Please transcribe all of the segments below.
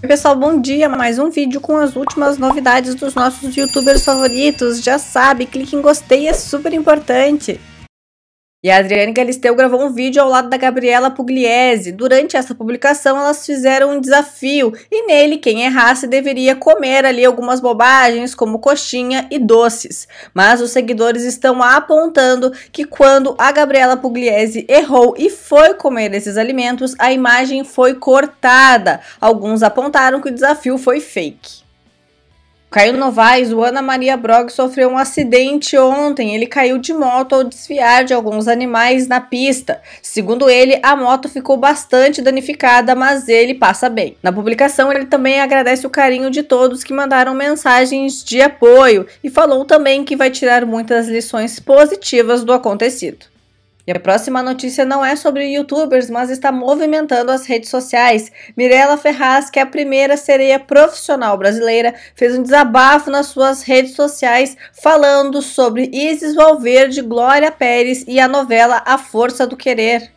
Oi pessoal, bom dia! Mais um vídeo com as últimas novidades dos nossos youtubers favoritos. Já sabe, clique em gostei, é super importante. E a Adriane Galisteu gravou um vídeo ao lado da Gabriela Pugliese. Durante essa publicação, elas fizeram um desafio e nele quem errasse deveria comer ali algumas bobagens, como coxinha e doces. Mas os seguidores estão apontando que quando a Gabriela Pugliese errou e foi comer esses alimentos, a imagem foi cortada. Alguns apontaram que o desafio foi fake. Caio Novaes, o Ana Maria Brog sofreu um acidente ontem. Ele caiu de moto ao desviar de alguns animais na pista. Segundo ele, a moto ficou bastante danificada, mas ele passa bem. Na publicação, ele também agradece o carinho de todos que mandaram mensagens de apoio e falou também que vai tirar muitas lições positivas do acontecido. E a próxima notícia não é sobre youtubers, mas está movimentando as redes sociais. Mirella Ferraz, que é a primeira sereia profissional brasileira, fez um desabafo nas suas redes sociais falando sobre Isis Valverde, Glória Pérez e a novela A Força do Querer.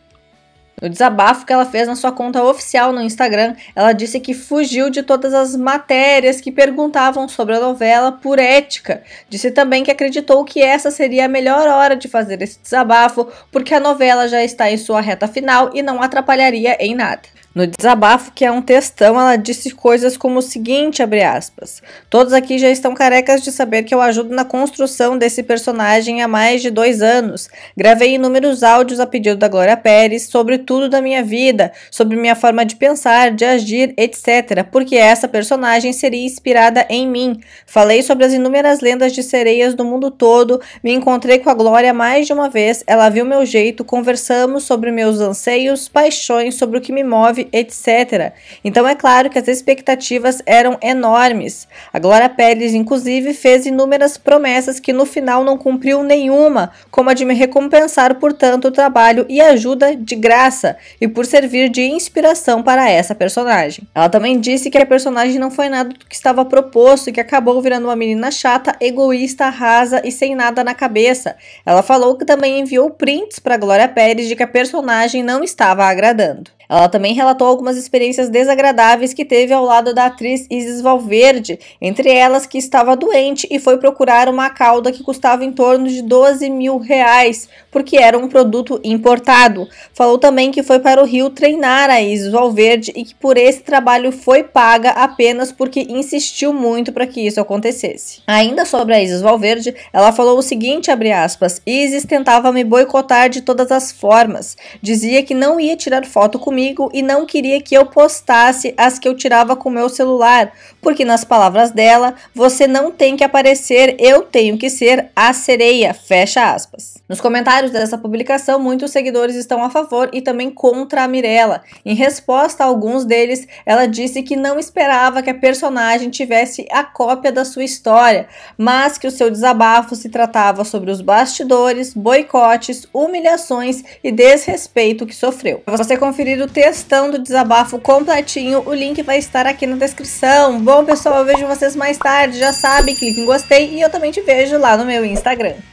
No desabafo que ela fez na sua conta oficial no Instagram, ela disse que fugiu de todas as matérias que perguntavam sobre a novela por ética. Disse também que acreditou que essa seria a melhor hora de fazer esse desabafo, porque a novela já está em sua reta final e não atrapalharia em nada. No desabafo, que é um textão, ela disse coisas como o seguinte, abre aspas, todos aqui já estão carecas de saber que eu ajudo na construção desse personagem há mais de dois anos. Gravei inúmeros áudios a pedido da Glória Pérez sobre tudo da minha vida, sobre minha forma de pensar, de agir, etc., porque essa personagem seria inspirada em mim. Falei sobre as inúmeras lendas de sereias do mundo todo, me encontrei com a Glória mais de uma vez, ela viu meu jeito, conversamos sobre meus anseios, paixões, sobre o que me move etc. Então é claro que as expectativas eram enormes. A Glória Pérez, inclusive, fez inúmeras promessas que no final não cumpriu nenhuma, como a de me recompensar por tanto trabalho e ajuda de graça e por servir de inspiração para essa personagem. Ela também disse que a personagem não foi nada do que estava proposto e que acabou virando uma menina chata, egoísta, rasa e sem nada na cabeça. Ela falou que também enviou prints para Glória Pérez de que a personagem não estava agradando. Ela também relatou algumas experiências desagradáveis que teve ao lado da atriz Isis Valverde, entre elas que estava doente e foi procurar uma cauda que custava em torno de 12 mil reais, porque era um produto importado. Falou também que foi para o Rio treinar a Isis Valverde e que por esse trabalho foi paga apenas porque insistiu muito para que isso acontecesse. Ainda sobre a Isis Valverde, ela falou o seguinte, abre aspas, Isis tentava me boicotar de todas as formas, dizia que não ia tirar foto comigo comigo e não queria que eu postasse as que eu tirava com meu celular, porque nas palavras dela, você não tem que aparecer, eu tenho que ser a sereia, fecha aspas. Nos comentários dessa publicação, muitos seguidores estão a favor e também contra a Mirella. Em resposta a alguns deles, ela disse que não esperava que a personagem tivesse a cópia da sua história, mas que o seu desabafo se tratava sobre os bastidores, boicotes, humilhações e desrespeito que sofreu. Você conferir o textão do desabafo completinho. O link vai estar aqui na descrição. Bom, pessoal, eu vejo vocês mais tarde. Já sabe, clique em gostei e eu também te vejo lá no meu Instagram.